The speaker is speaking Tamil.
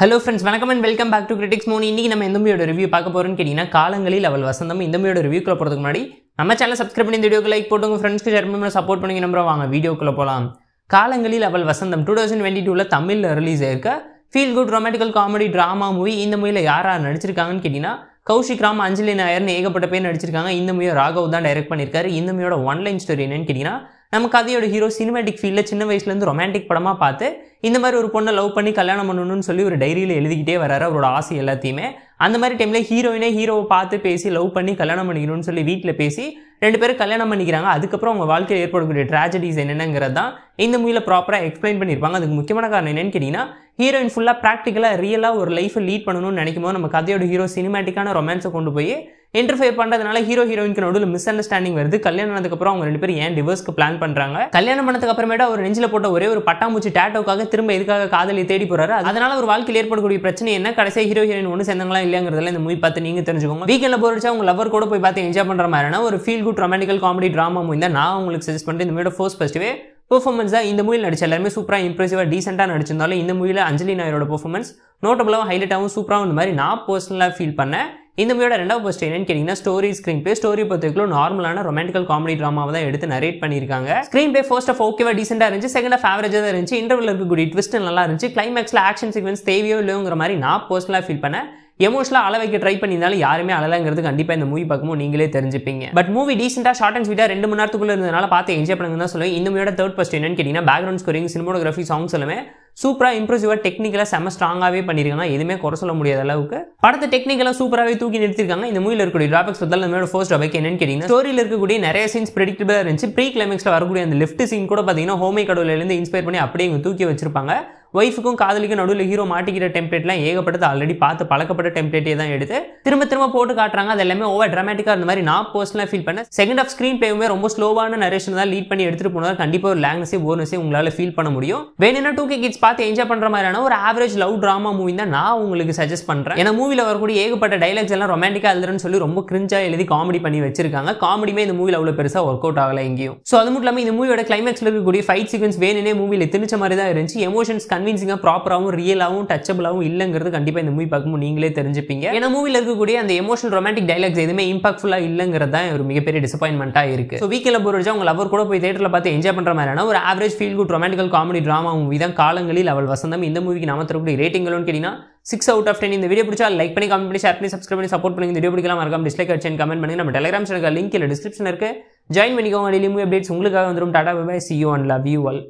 ஹலோ ஃப்ரெண்ட்ஸ் வணக்கம் and welcome back to critics மூணு இன்றைக்கி நம்ம இந்தமியோட ரிவ்யூ பார்க்க போகிறோம்னு கேட்டிங்கன்னா காலங்களில் அவள் வசந்தம் இந்த மூவியோட ரிவ்யூக்குள்ள போகிறதுக்கு முன்னாடி நம்ம சேனல் சப்ஸ்கிரைப் பண்ணி இந்த வீடியோக்கு லைக் போட்டுங்க ஃப்ரெண்ட்ஸ்க்கு ஷேர் பண்ணி சப்போர்ட் பண்ணி நம்புகிறோம் வாங்க வீடியோக்குள்ளே போகலாம் காலங்களில் அவள் வசந்தம் டூ தௌசண்ட் டுவெண்ட்டி டூவில் தமிழில் ரிலீஸ் ஆயிருக்க feel good romantical comedy drama movie இந்த மூவியில் யார் யார் நடிச்சிருக்காங்கன்னு கேட்டிங்கன்னா கௌஷிக் ராம் அஞ்சலி நாயர்னு ஏகப்பட்ட பேர் நடிச்சிருக்காங்க இந்த மூவியை ராகவ் தான் டைரக்ட் பண்ணியிருக்காரு இந்த மூவியோட ஒன்லைன் ஸ்டோரி என்னன்னு கேட்டிங்கன்னா நம்ம கதையோட ஹீரோ சினிமேட்டிக் ஃபீல்டில் சின்ன வயசுலேருந்து ரொமான்டிக் படமாக பார்த்து இந்த மாதிரி ஒரு பொண்ணை லவ் பண்ணி கல்யாணம் பண்ணணும்னு சொல்லி ஒரு டைரியில் எழுதிக்கிட்டே வராரு அவரோட ஆசை எல்லாத்தையுமே அந்த மாதிரி டைமில் ஹீரோயினே ஹீரோவை பார்த்து பேசி லவ் பண்ணி கல்யாணம் பண்ணிக்கணும்னு சொல்லி வீட்டில் பேசி ரெண்டு பேரும் கல்யாணம் பண்ணிக்கிறாங்க அதுக்கப்புறம் அவங்க வாழ்க்கையில் ஏற்படக்கூடிய ட்ராஜடிஸ் என்னென்னங்கிறது தான் இந்த மூவியில் ப்ராப்பராக எக்ஸ்பிளைன் பண்ணியிருப்பாங்க அதுக்கு முக்கியமான காரணம் என்னென்னு கேட்டிங்கன்னா ஹீரோயின் ஃபுல்லாக ப்ராக்டிக்கலாக ரியலாக ஒரு லைஃப்பை லீட் பண்ணணும்னு நினைக்கும் போது நம்ம கதையோட ஹீரோ சினிமேட்டிக்கான ரொமான்ஸை கொண்டு போய் இன்டர்ஃபை பண்ணுறதுனால ஹீரோ ஹீரோயின்க்கு நடுவில் மிஸ் அண்டர்ஸ்டாண்டிங் வருது கல்யாணம் ஆனதுக்கப்புறம் அவங்க ரெண்டு பேரும் ஏன் டிவர்ஸ்க்கு பிளான் பண்ணுறாங்க கல்யாணம் பண்ணதுக்கு அப்புறமேட்டு அவர் நெஞ்சில் போட்ட ஒரே ஒரு பட்டாமூச்சி டேட்டோக்காக திரும்ப எதுக்காக காதலி தேடி போறாரு அதனால ஒரு வாழ்க்கையில் ஏற்படக்கூடிய பிரச்சனை என்ன கடைசியாக ஹீரோ ஹீரோயின் ஒன்று சேர்ந்தங்களா இல்லைங்கிறதுல இந்த மூவி பார்த்து நீங்கள் தெரிஞ்சுக்கோங்க வீக்கெண்டில் போற வச்சா உங்க லவர் கூட போய் பார்த்து என்ஜாய் பண்ணுற மாதிரினா ஒரு feel good romantical comedy drama movie தான் நான் உங்களுக்கு சஜஸ்ட் பண்ணுறேன் இந்த மூவியோட ஃபர்ஸ்ட் ஃபஸ்ட்டுவே பெர்ஃபார்மன்ஸ் தான் இந்த மூவியில் நடிச்ச எல்லாருமே சூப்பராக இம்ப்ரெசிவாக டீசெண்டாக நடிச்சிருந்தாலும் இந்த மூவியில் அஞ்சலி நாயரோட பெர்ஃபார்மன்ஸ் நோட்டபுளாகவும் ஹைலைட்டாகவும் சூப்பராகவும் இந்த மாதிரி நான் பர்சனலாக ஃபீல் பண்ணேன் இந்த மூவியோட ரெண்டாவது பெஸ்ட் என்னன்னு கேட்டீங்கன்னா ஸ்டோரி ஸ்க்ரீன் பே ஸ்டோரி பொறுத்தவரைக்கும் நார்மலான ரொமான்டிக்கல் காமெடி டிராமாவை தான் எடுத்து நரேட் பண்ணியிருக்காங்க ஸ்க்ரீன் பே ஃபர்ஸ்ட் ஆஃப் ஓகேவா டீசெண்டாக இருந்துச்சு செகண்ட் ஆஃப் ஆவரேஜாக தான் இருந்துச்சு இன்டர்வல் இருக்கக்கூடிய ட்விஸ்ட் நல்லா இருந்துச்சு கிளைமேக்ஸில் ஆக்ஷன் சீக்வன்ஸ் தேவையோ இல்லையோங்கிற மாதிரி நான் பர்சனலாக ஃபீல் பண்ணேன் எமோஷனலாக அள வைக்க ட்ரை பண்ணியிருந்தாலும் யாருமே அழலாங்கிறது கண்டிப்பாக இந்த மூவி பார்க்கும்போது நீங்களே தெரிஞ்சுப்பீங்க பட் மூவி டீசெண்டாக ஷார்ட் அண்ட் ஸ்வீட்டாக ரெண்டு மணி நேரத்துக்குள்ள இருந்தனால பார்த்து என்ஜாய் பண்ணுங்க தான் சொல்லுவேன் இந்த மூவியோட தேர்ட் பஸ்ட் என்னன்னு கேட்டிங்கன்னா பேக்ரவுண்ட் ஸ்கோரிங் சினிமோகிராஃபி சாங்ஸ் எல்லாமே சூப்பராக இம்ப்ரெசிவாக டெக்னிக்கலாக செம்ம ஸ்ட்ராங்காகவே பண்ணியிருக்காங்க எதுவுமே குறை சொல்ல முடியாத அளவுக்கு படத்தை டெக்னிக்கலாக சூப்பராகவே தூக்கி நிறுத்திருக்காங்க இந்த மூவியில் இருக்கக்கூடிய டாபிக்ஸ் பற்றி நம்மளோட ஃபர்ஸ்ட் டாபிக் என்னன்னு கேட்டிங்கன்னா ஸ்டோரியில் இருக்கக்கூடிய நிறைய சீன்ஸ் ப்ரெடிக்டபிளாக இருந்துச்சு ப்ரீ கிளைமேக்ஸில் வரக்கூடிய அந்த லிஃப்ட் சீன் கூட பார்த்தீங்கன்னா ஹோமே கடவுளிலேருந்து இன்ஸ்பயர் பண்ணி அப்படியே இங்கே தூக்கி வச்சிருப்பாங்க ஒய்ஃபுக்கும் காதலிக்கும் நடுவில் ஹீரோ மாட்டிக்கிற டெம்ப்ளேட்லாம் ஏகப்பட்டது ஆல்ரெடி பார்த்து பழக்கப்பட்ட டெம்ப்ளேட்டே தான் எடுத்து திரும்ப திரும்ப போட்டு காட்டுறாங்க அது எல்லாமே ஓவர் ட்ராமேட்டிக்காக இருந்த மாதிரி நான் பர்சனலாக ஃபீல் பண்ணேன் செகண்ட் ஆஃப் ஸ்க்ரீன் பிளேவுமே ரொம்ப ஸ்லோவான நரேஷன் தான் லீட் பண்ணி எடுத்துட்டு போனால் கண்டிப்பாக ஒரு லேங்க்ஸே போர்னஸே உங்களால் ஃபீல் பண்ண முடியும் வேணும்னா டூ கே கிட்ஸ் பார்த்து என்ஜாய் பண்ணுற மாதிரியான ஒரு ஆவரேஜ் லவ் ட்ராமா மூவி தான் நான் உங்களுக்கு சஜஸ்ட் பண்ணுறேன் ஏன்னா மூவியில் வரக்கூடிய ஏகப்பட்ட டைலாக்ஸ் எல்லாம் ரொமான்டிக்காக எழுதுறேன்னு சொல்லி ரொம்ப கிரிஞ்சாக எழுதி காமெடி பண்ணி வச்சிருக்காங்க காமெடியுமே இந்த மூவியில் அவ்வளோ பெருசாக ஒர்க் அவுட் ஆகலை எங்கேயும் ஸோ அது மட்டும் இல்லாமல் இந்த மூவியோட கிளைமேக்ஸில் இருக்கக்கூடிய ஃபைட் சீக்வன்ஸ் வேணுனே மூவியில் திணிச்ச மாதிரி தான் இருந்துச்சு எமோஷன்ஸ் கன் கன்வின்சிங்காக ப்ராப்பராகவும் ரியலாகவும் டச்சபிளாகவும் இல்லைங்கிறது கண்டிப்பாக இந்த மூவி பார்க்கும்போது நீங்களே தெரிஞ்சுப்பீங்க ஏன்னா மூவியில் இருக்கக்கூடிய அந்த எமோஷனல் ரொமான்டிக் டைலாக்ஸ் எதுவுமே இம்பாக்ட்ஃபுல்லாக இல்லைங்கிறது தான் ஒரு மிகப்பெரிய டிசப்பாயின்மெண்ட்டாக இருக்குது ஸோ வீக்கில் போர் உங்கள் லவர் கூட போய் தேட்டரில் பார்த்து என்ஜாய் பண்ணுற மாதிரியான ஒரு average feel good romantical comedy drama movie தான் காலங்களில் அவள் வசந்தம் இந்த மூவிக்கு நாம தரக்கூடிய ரேட்டிங்களும் கேட்டீங்கன்னா சிக்ஸ் அவுட் ஆஃப் டென் இந்த வீடியோ பிடிச்சா லைக் பண்ணி கமெண்ட் பண்ணி ஷேர் பண்ணி சப்ஸ்கிரைப் பண்ணி சப்போர்ட் பண்ணி இந்த வீடியோ பிடிக்கலாம் மறக்காம டிஸ்லைக் அடிச்சு கமெண்ட் பண்ணுங்க நம்ம டெலிகிராம் சேனல் லிங்க் இல்லை டிஸ்கிரிப்ஷன் இருக்கு ஜாயின் பண்ணிக்கோங்க டெய்லி மூவி அப்டேட்ஸ் உங்களுக்காக வந்துடும் tata bye see you and love you all